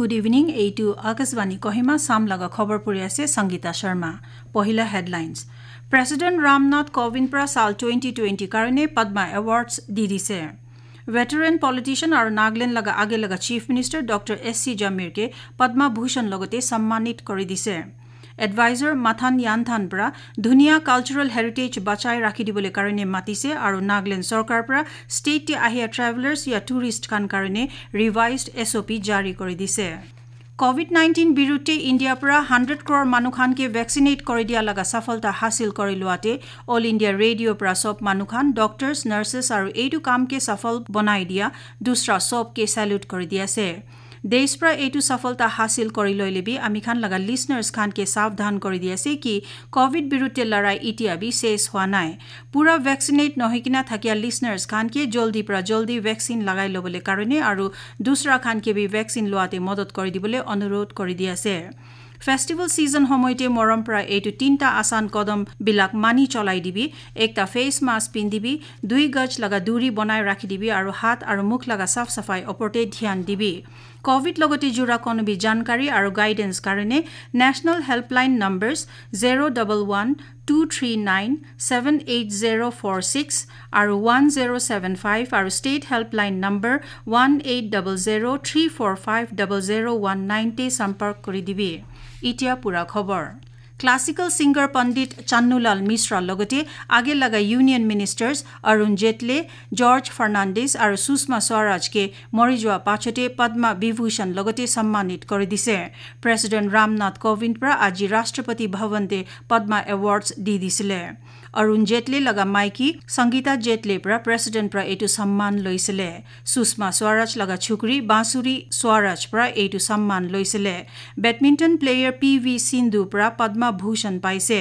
good evening এইটো আকাশবাণী কহিমা চাম লগা খবৰ পৰি আছে সংগীতা শৰ্মা পহিলা হেডলাইনছ প্ৰেছিডেণ্ট ৰামনাথ কোবিন্দ পৰা চাল টুৱেণ্টি টুৱেণ্টি কাৰণে পদ্মা এৱাৰ্ডছ দি দিছে ভেটেৰেন পলিটিচিয়ান আৰু নাগলেণ্ড লগা আগে লগা chief minister doctor S C জমিৰকে পদ্মা ভূষণ লগতে সন্মানিত কৰি দিছে এডভাইজাৰ মাথান য়ানথানৰ পৰা ধুনীয়া কালচাৰেল হেৰিটেজ বচাই ৰাখি দিবলৈ কাৰণে মাতিছে আৰু নাগালেণ্ড চৰকাৰৰ পৰা ষ্টেট আহি ট্ৰেভেলাৰ্ছ য়া টুৰিষ্ট খান কাৰণে ৰিভাইজড এছ অ' পি জাৰি কৰি দিছে কোভিড নাইণ্টিন বিৰুদ্ধে ইণ্ডিয়াৰ পৰা হাণ্ড্ৰেড ক্ৰৰ মানুহখানকে ভেকচিনেট কৰি দিয়া লগা সফলতা হাছিল কৰি লোৱাতে অল ইণ্ডিয়া ৰেডিঅ'ৰ পৰা সব মানুহখান ডক্টৰ্ছ নাৰ্ছেছ আৰু এইটো কামকে সফল বনাই দিয়া দুচৰা সবকে চেলুট কৰি দিয়াছে দেশ পৰা এইটো সফলতা হাসিল কৰি লৈ লবি আমি খান লগা লিছনাৰ্ছ খান কে সাৱধান কৰি দি আছে কি কোভিড বিৰুদ্ধে লৰাই এতিয়া বি শেষ হোৱা নাই পুৰা ভেকচিনেট নহয় কিনা থাকিয়া লিছনাৰ্ছ খান কে জলদি পৰা জলদি ভেকচিন লগাই লবলৈ কাৰণে আৰু দুচৰা খান কে বি ভেকচিন লোৱাতে মদত কৰি দিবলৈ অনুৰোধ কৰি দি আছে ফেষ্টিভেল ছিজন সময়তে মৰম পৰা এইটো তিনিটা আচান কদমবিলাক মানি চলাই দিবি একটা ফেচ মাস্ক পিন্ধিবি দুই গজ লগা দূৰী বনাই ৰাখি দিবি আৰু হাত আৰু মুখ লগা চাফ চাফাইৰ ওপৰতে ধ্যান দিবি কোভিড লগতে জোৰা কণবি জানকাৰী আৰু গাইডেন্স কাৰণে national helpline numbers zero' double one two three nine seven eight zero' four six আৰু ওৱান জিৰ' ছেভেন ফাইভ আৰু state helpline number one eight double zero' three four five double zero' one ninety সম্পৰ্ক কৰি দিবি এতিয়া পুৰা খবৰ classical singer পণ্ডিত চান্নুলাল মিশ্ৰ লগতে আগে লগা ইউনিয়ন মিনিষ্টাৰ্ছ অৰুণ জেটলে জৰ্জ ফাৰ্ণাণ্ডেজ আৰু সুষমা স্বৰাজকে মৰি যোৱা পাছতে পদ্মা বিভূষণ লগতে সন্মানিত কৰি দিছে প্ৰেচিডেণ্ট ৰামনাথ কোবিন্দৰ আজি ৰাষ্ট্ৰপতি ভৱনতে পদ্মা এৱাৰ্ডছ দি দিছিলে अरुण जेटली लगा माइकी संगीता जेटले र प्रेसिडेन्ट र एटु सम्मान लैसले सुषमा स्वराज लगा छुक्री बाँसुरी स्वराज र एटु सम्मान लैसले ब्याडमिन्टन प्लेयर पी भी सिन्धु र पद्मा भूषण पाइसे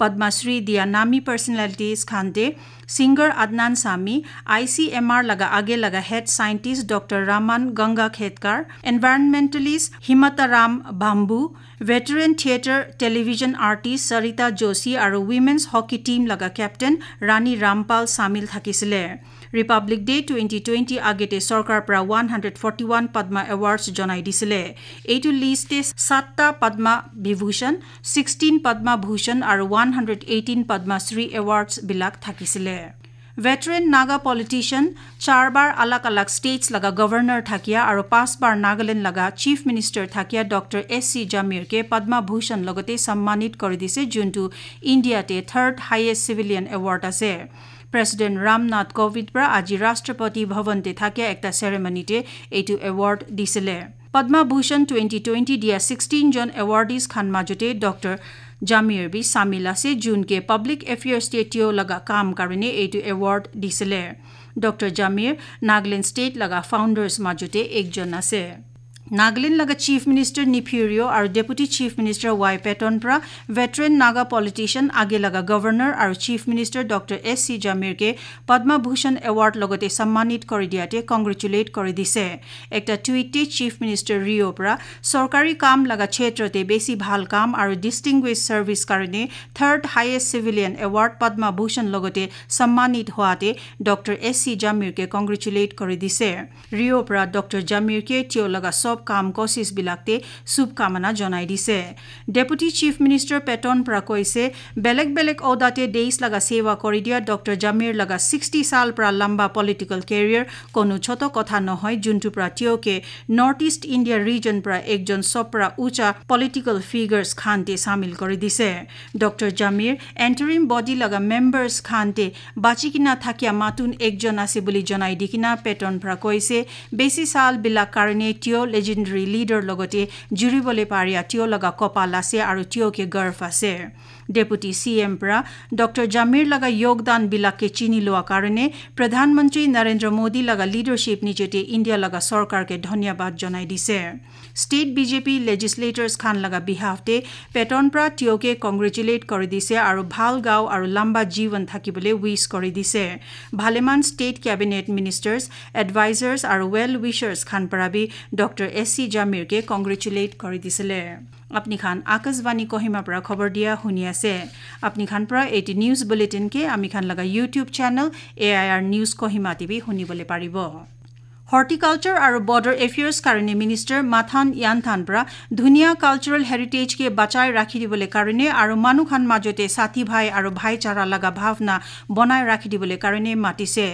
पद्माश्री दिया नामी पर्सनालिटिज खानते singer Adnan Sami I C M R लगा आगे लगा head scientist doctor Raman Gangakhedkar environmentalist Himmatram Bhambu veteran theatre television artist Sarita Joshi और विमेन्स हकी टीम लगा লগা কেপ্টেইন ৰাণী ৰামপাল চামিল থাকিছিলে ৰিপাব্লিক ডে টুৱেণ্টি টুৱেণ্টি আগেতে চৰকাৰৰ পৰা one hundred forty one Padma awards জনাই দিছিলে এইটো লিষ্টে সাতটা পদ্মা বিভূষণ ছিক্সটিন পদ্মাভূষণ আৰু ওৱান হাণ্ড্ৰেড এইটিন পদ্মাশ্ৰী এৱাৰ্ডছবিলাক থাকিছিলে ভেটেৰেন নাগা পলিটিচিয়ান চাৰবাৰ আলাক আলাক ষ্টেটছ লগা গভৰ্ণৰ থাকিয়া আৰু পাঁচবাৰ নাগালেণ্ড লগা চিফ মিনিষ্টাৰ থাকিয়া ডক্টৰ এছ চি জামিৰকে পদ্মাভূষণ লগতে সন্মানিত কৰি দিছে যোনটো ইণ্ডিয়াতে থাৰ্ড হাইয়েষ্ট চিভিলিয়ান এৱাৰ্ড আছে প্ৰেছিডেণ্ট ৰামনাথ কোবিন্দ পৰা আজি ৰাষ্ট্ৰপতি ভৱনতে থাকিয়া এটা চেৰেমনিতে এইটো এৱাৰ্ড দিছিলে পদ্মাভূষণ টুৱেণ্টি টুৱেণ্টি দিয়া ছিক্সটিনজন এৱাৰ্ডিজ খান মাজতে ডক্টৰ জামিৰ বি চামিল আছে যোনকে পাব্লিক এফেয়াৰ ষ্টেটিঅ' লগা কাম কাৰণে এইটো এৱাৰ্ড দিছিলে ডক্টৰ জামিৰ নাগলেণ্ড ষ্টেট লগা ফাউণ্ডাৰ্ছ মাজতে একজন আছে নাগালেণ্ড লগা চিফ মিনিষ্টাৰ নিফিউৰিঅ' আৰু deputy chief minister Y Patton পৰা ভেটৰেন নাগা পলিটিচিয়ান আগে লগা গৱৰ্ণৰ আৰু চিফ মিনিষ্টাৰ ডঃ এছ চি জামিৰকে পদ্মভূষণ এৱাৰ্ড লগতে সন্মানিত কৰি দিয়াতে কংগ্ৰেচুলেট কৰি দিছে এটা টুইটে চিফ মিনিষ্টাৰ ৰিঅ' পৰা চৰকাৰী কাম লগা ক্ষেত্ৰতে বেছি ভাল কাম আৰু ডিষ্টিংগুইজ ছাৰ্ভিচ কাৰণে third highest civilian award Padma Bhushan লগতে সন্মানিত হোৱাতে ডঃ এছ চি জামিৰকে কংগ্ৰেচুলেট কৰি দিছে ৰিঅ' পৰা ডঃ জামিৰকে তেওঁ লগা চব কাম কচিছবিলাকে শুভকামনা জনাই দিছে ডেপুটি চিফ মিনিষ্টাৰ পেটন পৰা কৈছে বেলেগ বেলেগ অদাতে দেশ লগা সেৱা কৰি দিয়া ডক্টৰ জামিৰ লগা ছিক্সটি চাল পৰা লম্বা পলিটিকেল কেৰিয়াৰ কোনো ছত কথা নহয় যোনটো পৰা তিয়কে নৰ্থ ইষ্ট ইণ্ডিয়া ৰিজন পৰা একজন চপৰা উচা পলিটিকেল ফিগাৰ্ছ খান্তে চামিল কৰি দিছে ডক্টৰ জামিৰ এণ্টাৰিম বডি লগা মেম্বাৰ্ছ খান্তে বাচি কিনা থাকিয়া মাতোন একজন আছে বুলি জনাই দি কিনা পেটন পৰা কৈছে বেছি চালবিলাক কাৰণে তিয় লেজেণ্ডেৰী লিডাৰ লগতে জুৰিবলৈ পাৰিয়া তিয় লগা কপাল আছে আৰু তিয়কে গৰ্ভ আছে ডেপুটি চি এম পৰা ডক্টৰ জামিৰ লগা যোগদানবিলাকে চিনি লোৱা কাৰণে প্ৰধানমন্ত্ৰী নৰেন্দ্ৰ মোদী লগা লিডাৰশ্বিপ নিজতে ইণ্ডিয়া লগা চৰকাৰকে ধন্যবাদ জনাই দিছে ষ্টেট বিজেপি লেজিছলেটৰ্ছ খান লগা বিহাফতে পেটন পৰা টিয়কে কংগ্ৰেচুলেট কৰি দিছে আৰু ভাল গাঁও আৰু লাম্বা জীৱন থাকিবলৈ উইচ কৰি দিছে ভালেমান ষ্টেট কেবিনেট মিনিষ্টাৰ্ছ এডভাইজাৰ্ছ আৰু ৱেল উইচাৰ্ছ খান পৰা বি ডক্টৰ এছ চি জামিৰকে কংগ্ৰেচুলেট কৰি দিছিলে আপুনি খান আকাশবাণী কহিমাৰ পৰা খবৰ দিয়া শুনি আছে আপুনি খান পৰা এইটি নিউজ বুলেটিনকে আমি খান লগা YouTube channel A I R news Kohima TV শুনিবলৈ পাৰিব হৰ্টিকালচাৰ আৰু বৰ্ডাৰ এফেয়াৰ্ছ কাৰণে মিনিষ্টাৰ মাথান য়ানথানব্ৰা ধুনীয়া কালচাৰেল হেৰিটেজকে বচাই ৰাখি দিবলৈ কাৰণে আৰু মানুহখন মাজতে চাথি ভাই আৰু ভাইচাৰা লগা ভাৱনা বনাই ৰাখি দিবলৈ কাৰণে মাতিছে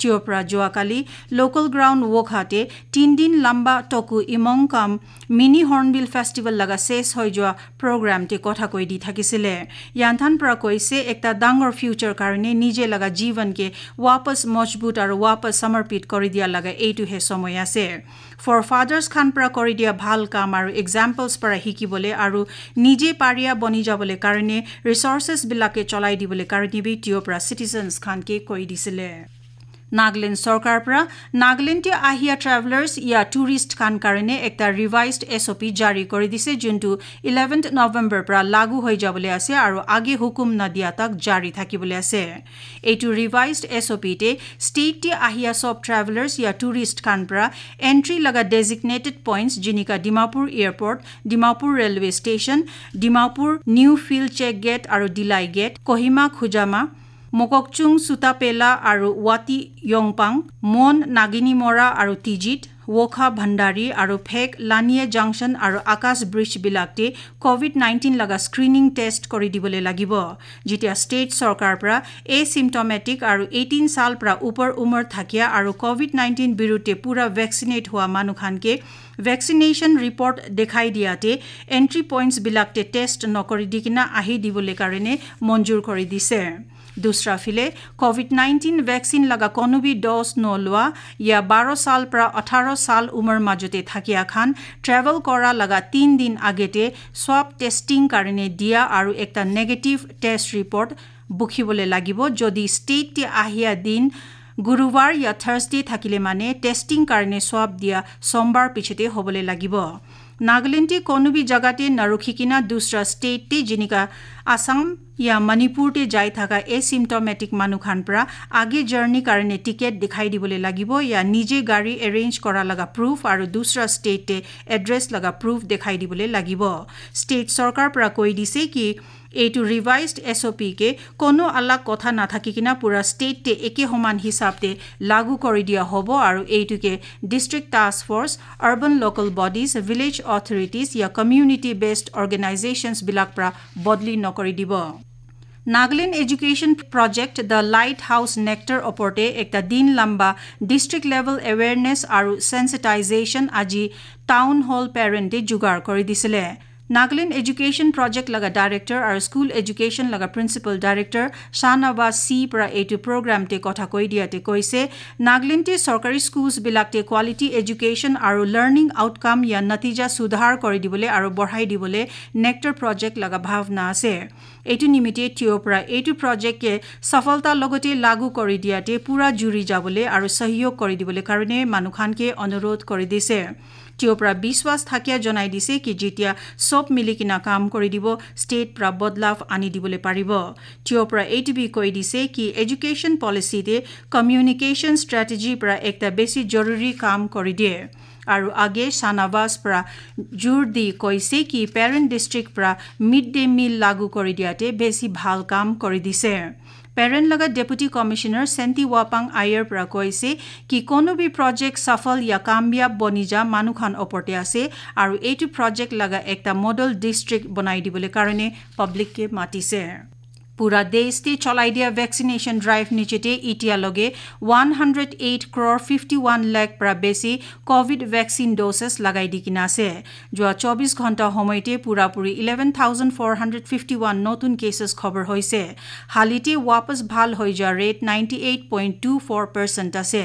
টিঅ'ৰপৰা যোৱাকালি লোকেল গ্ৰাউণ্ড ৱকহাটে তিনিদিন লাম্বা টকু ইমং কাম মিনি হৰ্ণবিল ফেষ্টিভেল লগা শেষ হৈ যোৱা প্ৰগ্ৰামটি কথা কৈ দি থাকিছিলে য়ানথানপৰা কৈছে এটা ডাঙৰ ফিউচাৰ কাৰণে নিজে লগা জীৱনকে ৱাপছ মজবুত আৰু ৱাপছ সমৰ্পিত কৰি দিয়া লগা এই সেইটোহে সময় আছে ফৰ ফাদাৰ্ছ খান পৰা কৰি দিয়া ভাল কাম আৰু এক্সাম্পলছ পৰা শিকিবলৈ আৰু নিজে পাৰিয়া বনি যাবলৈ কাৰণে ৰিচৰ্চেছবিলাকে চলাই দিবলৈ কাৰণে বি টিঅ' পৰা চিটিজেনছ খানকে কৰি দিছিলে নাগালেণ্ড চৰকাৰৰ পৰা নাগলেণ্ডে আহিয়া ট্ৰেভেলাৰ্ছ ইয়া টুৰিষ্ট খান কাৰণে এটা ৰিভাইজড এছ অ' পি জাৰি কৰি দিছে যোনটো ইলেভেন্থ নৱেম্বৰৰ পৰা লাগু হৈ যাবলৈ আছে আৰু আগে হুকুম নাদিয়া তাক জাৰি থাকিবলৈ আছে এইটো ৰিভাইজড এছ অ' পিতে ষ্টেটে আহিয়া চব ট্ৰেভেলাৰ্ছ ইয়াৰ টুৰিষ্ট খান পৰা এণ্ট্ৰি লগা ডেজিগনেটেড পইণ্টছ যেনেকা Dimapur airport Dimapur railway station Dimapur new field check gate আৰু ডিলাই গেট কহিমা খুজামা মককচুং চুতাপেলা আৰু ৱাটি য়ংপাং মন নাগিনীমৰা আৰু তিজিত ৱখা ভাণ্ডাৰী আৰু ফেক লানিয়ে জাংচন আৰু আকাশ ব্ৰীজবিলাকতে কভিড নাইণ্টিন লগা স্ক্ৰীনিং টেষ্ট কৰি দিবলৈ লাগিব যেতিয়া ষ্টেট চৰকাৰৰ পৰা এ চিমটমেটিক আৰু এইটিন চাল পৰা ওপৰ উমৰ থাকিয়া আৰু কভিড নাইণ্টিন বিৰুদ্ধে পূৰা ভেকচিনেট হোৱা মানুহখনকে ভেকচিনেশ্যন ৰিপৰ্ট দেখাই দিয়াতে এণ্ট্ৰি পইণ্টছবিলাকতে টেষ্ট নকৰি দি কিনা আহি দিবলৈ কাৰণে মঞ্জুৰ কৰি দিছে দুচৰাফিলে কভিড নাইণ্টিন ভেকচিন লগা কোনোবি বি ডজ নোলোৱা ইয়াৰ বাৰ চাল পৰা অঠাৰ চাল উমৰ মাজতে থাকি আখান ট্ৰেভেল কৰা লগা তিন দিন আগেতে চব টেষ্টিং কাৰণে দিয়া আৰু এটা নেগেটিভ টেষ্ট ৰিপৰ্ট বুখিবলৈ লাগিব যদি ষ্টেট আহিয়া দিন গুৰুবাৰ য়া থাৰ্ছডে থাকিলে মানে টেষ্টিং কাৰণে চোৱাব দিয়া সোমবাৰ পিছতে হ'বলৈ লাগিব নাগালেণ্ডে কোনো বি জাগাতে নাৰখি কিনা দুচৰা ষ্টেটে যেনেকা আছাম ইয়া মণিপুৰতে যাই থকা এই চিমটমেটিক মানুহখন পৰা আগে জাৰ্ণিৰ কাৰণে টিকেট দেখাই দিবলৈ লাগিব ইয়াৰ নিজে গাড়ী এৰেঞ্জ কৰা লগা প্ৰুফ আৰু দুচৰা ষ্টেটে এড্ৰেছ লগা প্ৰুফ দেখাই দিবলৈ লাগিব ষ্টেট চৰকাৰৰ পৰা কৈ দিছে কি এইটো ৰিভাইজড এছ অ' পিকে কোনো আলাগ কথা নাথাকি কিনা পুৰা ষ্টেটে একে সমান হিচাপে লাগু কৰি দিয়া হ'ব আৰু এইটোকে district task force urban local bodies village authorities য়া কমিউনিটি বেছড অৰ্গেনাইজেশ্যনছবিলাক পৰা বদলি নকৰি দিব Nagaland education project the lighthouse nectar ওপৰতে এটা দিন লম্বা ডিষ্ট্ৰিক্ট লেভেল এৱেৰনেছ আৰু চেনচিটাইজেশ্যন আজি টাউন হল পেৰেণ্টে যোগাৰ কৰি দিছিলে নাগলেন এডুকেশ্যন প্ৰজেক্ট লগা ডাইৰেক্টৰ আৰু স্কুল এডুকেশ্যন লগা প্ৰিন্সিপাল ডাইৰেক্টৰ শ্বাহনৱাজ চি পৰা এইটো প্ৰগ্ৰামটি কথা কৈ দিয়াতে কৈছে নাগলেণ্ডে চৰকাৰী স্কুলছবিলাকে কোৱালিটি এডুকেশ্যন আৰু লাৰ্ণিং আউটকাম ইয়াৰ নতিজা সুধাৰ কৰি দিবলৈ আৰু বঢ়াই দিবলৈ নেক্টৰ প্ৰজেক্ট লগা ভাৱনা আছে এইটো নিমিত্তে থিয় পৰা এইটো প্ৰজেক্টে সফলতাৰ লগতে লাগু কৰি দিয়াতে পূৰা জুৰি যাবলৈ আৰু সহযোগ কৰি দিবলৈ কাৰণে মানুহখানকে অনুৰোধ কৰি দিছে তেওঁৰ পৰা বিশ্বাস থাকিয়া জনাই দিছে কি যেতিয়া চব মিলি কিনা কাম কৰি দিব ষ্টেট পৰা বদলাভ আনি দিবলৈ পাৰিব তেওঁৰ পৰা এইটো বি কৈ দিছে কি এডুকেশ্যন পলিচিতে কমিউনিকেশ্যন ষ্ট্ৰেটেজিৰ পৰা এটা বেছি জৰুৰী কাম কৰি দিয়ে আৰু আগে চানাবাজ পৰা জোৰ দি কৈছে কি পেৰেণ্ট ডিষ্ট্ৰিক্ট পৰা মিড ডে মিল লাগু কৰি দিয়াতে বেছি ভাল কাম কৰি দিছে পেৰেণ্ট লগত ডেপুটি কমিশ্যনাৰ চেণ্টি ৱাপাং আয়েৰ পৰা কৈছে কি কোনোবি প্ৰজেক্ট সফল য়া কামিয়াব বনি যা মানুহখন ওপৰতে আছে আৰু এইটো প্ৰজেক্ট লগা এটা মডেল ডিষ্ট্ৰিক্ট বনাই দিবলৈ কাৰণে পাব্লিককে মাতিছে পুৰা দেশতে চলাই দিয়া ভেকচিনেশ্যন ড্ৰাইভ নিচিতে এতিয়ালৈকে one hundred eight crore fifty one lakh পৰা বেছি কভিড ভেকচিন ড'জেছ লগাই দি কিনা আছে যোৱা চৌবিছ ঘণ্টা সময়তে পুৰি eleven thousand four hundred fifty one নতুন কেছেছ খবৰ হৈছে হালিতে ৱাপাছ ভাল হৈ যোৱা rate ninety eight point two four percent আছে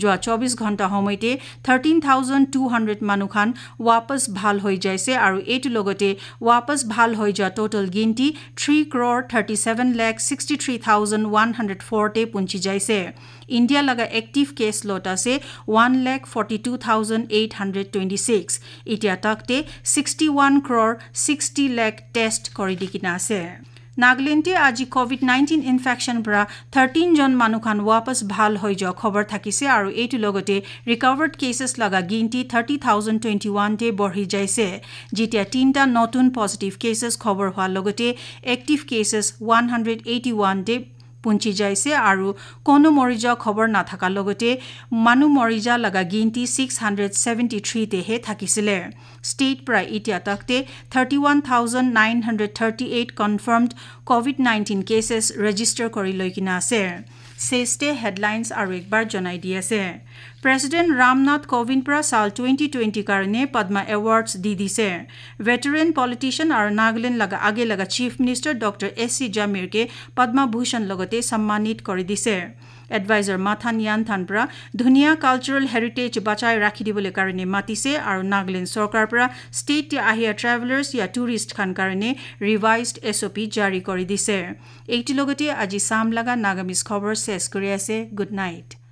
যোৱা চৌবিছ ঘণ্টা সময়তে থাৰ্টিন থাউজেণ্ড টু হাণ্ড্ৰেড মানুহখন ৱাপাছ ভাল হৈ যাইছে আৰু এইটোৰ লগতে ৱাপছ ভাল হৈ যোৱা টোটেল গিনটি three crore thirty seven eleven lakh sixty three thousand one hundred ফৰতে পুঞ্চি যাইছে ইণ্ডিয়া লগা এক্টিভ কেছ লট আছে one lakh forty two thousand eight hundred twenty six এতিয়া তাকতে sixty one crore sixty lakh test কৰি দি কিনা আছে নাগালেণ্ডে আজি কোভিড নাইণ্টিন ইনফেকশ্যন পৰা থাৰ্টিনজন মানুহখন ৱাপাচ ভাল হৈ যোৱা খবৰ থাকিছে আৰু এইটোৰ লগতে ৰিকভাৰ্ড কেছেছ লগা গিনটি থাৰ্টি থাউজেণ্ড টুৱেণ্টি ওৱান ডে বঢ়ি যাইছে যেতিয়া তিনিটা নতুন পজিটিভ কেছেছ খবৰ হোৱাৰ লগতে active cases one hundred eighty one ডে পুঞ্চি যাইছে আৰু কোনো মৰি যোৱা খবৰ নাথাকাৰ লগতে মানুহ মৰি যোৱা লগা গিনটি ছিক্স হাণ্ড্ৰেড ছেভেণ্টি থ্ৰীতেহে থাকিছিলে ষ্টেট প্ৰায় এতিয়া তাকে thirty one thousand nine hundred thirty eight confirmed COVID nineteen cases register কৰি লৈ কিনা আছে চেষ্টে হেডলাইনছ আৰু একবাৰ জনাই দি আছে প্ৰেচিডেণ্ট ৰামনাথ কোবিন্দ পৰা চাল টুৱেণ্টি টুৱেণ্টি কাৰণে পদ্ম এৱাৰ্ডছ দি দিছে ভেটেৰেন পলিটিচিয়ান আৰু নাগালেণ্ড লগা আগে লগা chief minister doctor S C জামিৰকে পদ্মভূষণ লগতে সন্মানিত কৰি দিছে এডভাইজাৰ মাথানিয়ান থানপৰা ধুনীয়া কালচাৰেল হেৰিটেজ বচাই ৰাখি দিবলৈ কাৰণে মাতিছে আৰু নাগালেণ্ড চৰকাৰৰ পৰা ষ্টেট আহিয়া ট্ৰেভেলাৰ্ছ য়া টুৰিষ্ট খান কাৰণে ৰিভাইজড এছ অ' পি জাৰি কৰি দিছে এইটো লগতে আজি চাম লগা নাগামিজ খবৰ শেষ কৰি আছে গুড নাইট